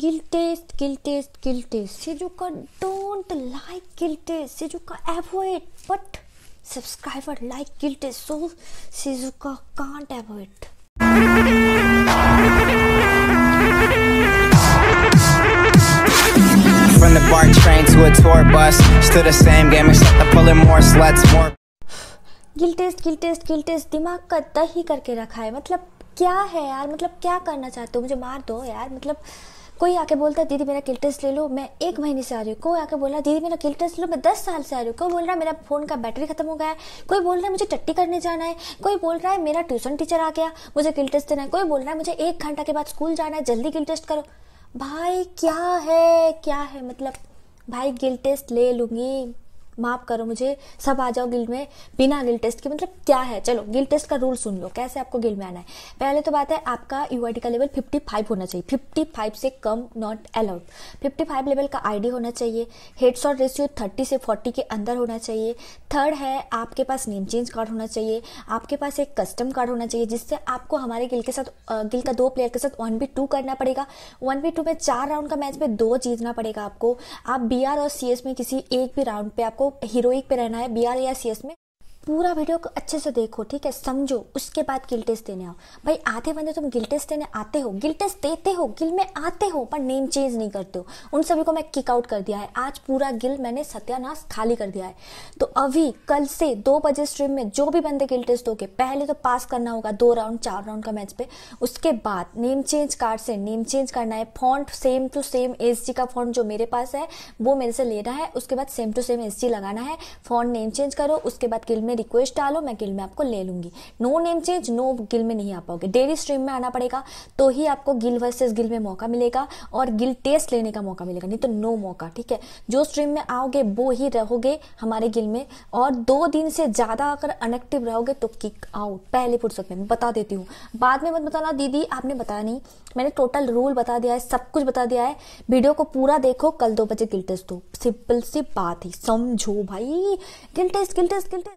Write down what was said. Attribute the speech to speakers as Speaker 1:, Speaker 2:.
Speaker 1: गिल्टेस्ट गिल्टेस्ट गिल्टेस्ट सेजू का don't like guild test सेजू का avoid but subscriber like guild test so सेजू का can't avoid From the bar train to a tour bus, still the same game except I'm pulling more sluts, more. Guild test guild दिमाग का दही करके रखा है मतलब क्या है यार मतलब क्या करना चाहते हो मुझे मार दो यार मतलब कोई आके बोलता है दीदी मेरा किल्टस ले लो मैं एक महीने से आ रही हूँ कोई आके बोल रहा दीदी मेरा किल्टस लो मैं दस साल से आ रही हूँ कोई बोल रहा है मेरा फोन का बैटरी खत्म हो गया है कोई बोल रहा है मुझे टट्टी करने जाना है कोई बोल रहा है मेरा ट्यूशन टीचर आ गया मुझे किल्टस देना है कोई बोल रहा है मुझे एक घंटा के बाद स्कूल जाना है जल्दी गिल टेस्ट करो भाई क्या है क्या है मतलब भाई गिल टेस्ट ले लूंगी माफ़ करो मुझे सब आ जाओ गिल्ड में बिना गिल्ड टेस्ट के मतलब क्या है चलो गिल्ड टेस्ट का रूल सुन लो कैसे आपको गिल्ड में आना है पहले तो बात है आपका यू का लेवल 55 होना चाहिए 55 से कम नॉट अलाउड 55 लेवल का आईडी होना चाहिए हेड्स और रेशियो 30 से 40 के अंदर होना चाहिए थर्ड है आपके पास नेम चेंज कार्ड होना चाहिए आपके पास एक कस्टम कार्ड होना चाहिए जिससे आपको हमारे गिल के साथ गिल का दो प्लेयर के साथ वन बी टू करना पड़ेगा वन बी टू में चार राउंड का मैच में दो जीतना पड़ेगा आपको आप बी और सी में किसी एक भी राउंड पे आपको को हीरोइक पे रहना है बी आर या सी एस में पूरा वीडियो को अच्छे से देखो ठीक है समझो उसके बाद गिल टेस्ट देने आओ भाई आधे बंदे तुम गिल टेस्ट देने आते हो गिल टेस्ट देते हो गिल में आते हो पर नेम चेंज नहीं करते हो उन सभी को मैं किक आउट कर दिया है आज पूरा गिल मैंने सत्यानाश खाली कर दिया है तो अभी कल से दो बजे स्ट्रीम में जो भी बंदे गिल टेस्ट गए पहले तो पास करना होगा दो राउंड चार राउंड का मैच पे उसके बाद नेम चेंज कार्ड से नेम चेंज करना है font same to same S का फॉन्ट जो मेरे पास है वो मेरे से लेना है उसके बाद सेम टू सेम एस लगाना है फॉन्ट नेम चेंज करो उसके बाद गिल में अपने रिक्वेस्ट डालो मैं गिल में आपको ले लूंगी no name change no guild में नहीं आ पाओगे डेली स्ट्रीम में आना पड़ेगा तो ही आपको गिल वर्सेस गिल में मौका मिलेगा और गिल टेस्ट लेने का मौका मिलेगा नहीं तो नो मौका ठीक है जो स्ट्रीम में आओगे वो ही रहोगे हमारे गिल में और दो दिन से ज़्यादा अगर अनएक्टिव रहोगे तो किक आउट पहले फुर्सत में बता देती हूँ बाद में मत बताना दीदी आपने बताया नहीं मैंने टोटल रूल बता दिया है सब कुछ बता दिया है वीडियो को पूरा देखो कल दो बजे गिल टेस्ट दो सिंपल सी बात ही समझो भाई guild test guild test guild test